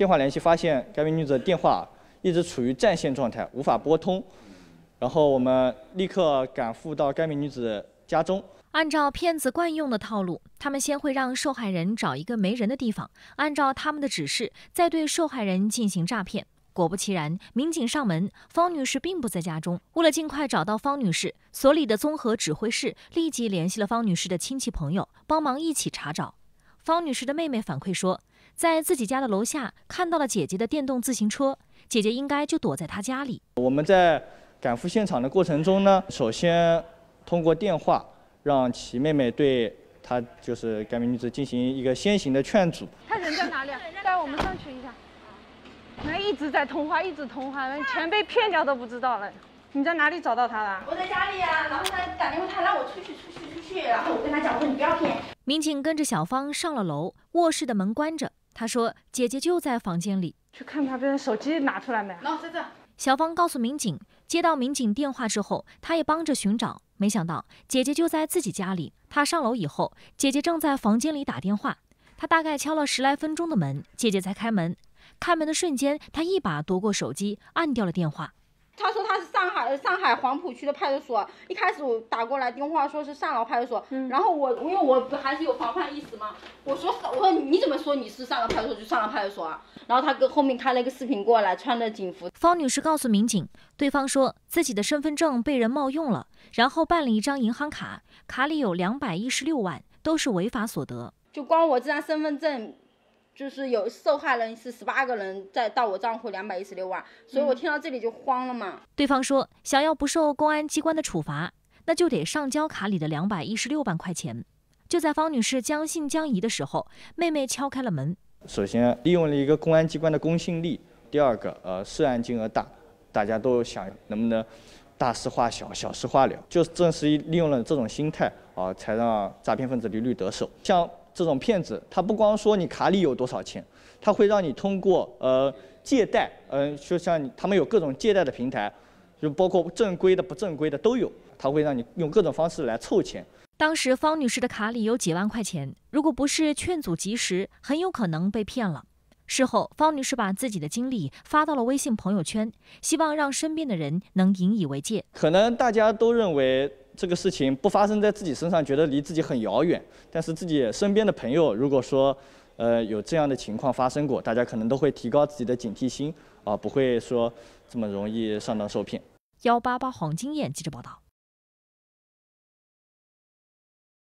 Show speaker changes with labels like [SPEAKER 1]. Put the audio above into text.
[SPEAKER 1] 电话联系发现该名女子的电话一直处于占线状态，无法拨通。然后我们立刻赶赴到该名女子家中。
[SPEAKER 2] 按照骗子惯用的套路，他们先会让受害人找一个没人的地方，按照他们的指示，再对受害人进行诈骗。果不其然，民警上门，方女士并不在家中。为了尽快找到方女士，所里的综合指挥室立即联系了方女士的亲戚朋友，帮忙一起查找。方女士的妹妹反馈说。在自己家的楼下看到了姐姐的电动自行车，姐姐应该就躲在她家里。
[SPEAKER 1] 我们在赶赴现场的过程中呢，首先通过电话让其妹妹对她，就是该名女子进行一个先行的劝阻。
[SPEAKER 3] 她人在哪里？带我们上去一下。那一直在通话，一直通话，那钱被骗掉都不知道了。你在哪里找到她的？我在家里呀，然后她打电话让我出去，出去，出去，然后我跟她讲，我说你不要骗。
[SPEAKER 2] 民警跟着小芳上了楼，卧室的门关着。他说：“姐姐就在房间里，去看他的手机拿出来没？喏，在这。”小芳告诉民警，接到民警电话之后，他也帮着寻找，没想到姐姐就在自己家里。她上楼以后，姐姐正在房间里打电话。她大概敲了十来分钟的门，姐姐才开门。开门的瞬间，她一把夺过手机，按掉了电话。
[SPEAKER 3] 上海黄浦区的派出所一开始我打过来电话，说是上饶派出所，然后我因为我不还是有防范意识嘛，我说我说你怎么说你是上饶派出所就上饶派出所啊？然后他跟
[SPEAKER 2] 后面开了一个视频过来，穿着警服。方女士告诉民警，对方说自己的身份证被人冒用了，然后办了一张银行卡，卡里有两百一十六万，都是违法所得。
[SPEAKER 3] 就光我这张身份证。就是有受害人是十八个人在盗我账户两百一十六万，所以我听到这里就慌了嘛。
[SPEAKER 2] 对方说，想要不受公安机关的处罚，那就得上交卡里的两百一十六万块钱。就在方女士将信将疑的时候，妹妹敲开了门。
[SPEAKER 1] 首先利用了一个公安机关的公信力，第二个呃涉案金额大，大家都想能不能大事化小，小事化了，就正是利用了这种心态啊，才让诈骗分子屡屡得手。像。这种骗子，他不光说你卡里有多少钱，他会让你通过呃借贷，嗯，就像他们有各种借贷的平台，就包括正规的、不正规的都有，他会让你用各种方式来凑钱。当时
[SPEAKER 2] 方女士的卡里有几万块钱，如果不是劝阻及时，很有可能被骗了。事后，方女士把自己的经历发到了微信朋友圈，希望让身边的人能引以为戒。
[SPEAKER 1] 可能大家都认为。这个事情不发生在自己身上，觉得离自己很遥远。但是自己身边的朋友，如果说，呃，有这样的情况发生过，大家可能都会提高自己的警惕心啊，不会说这么容易上当受骗。
[SPEAKER 2] 幺八八黄金燕，记者报道。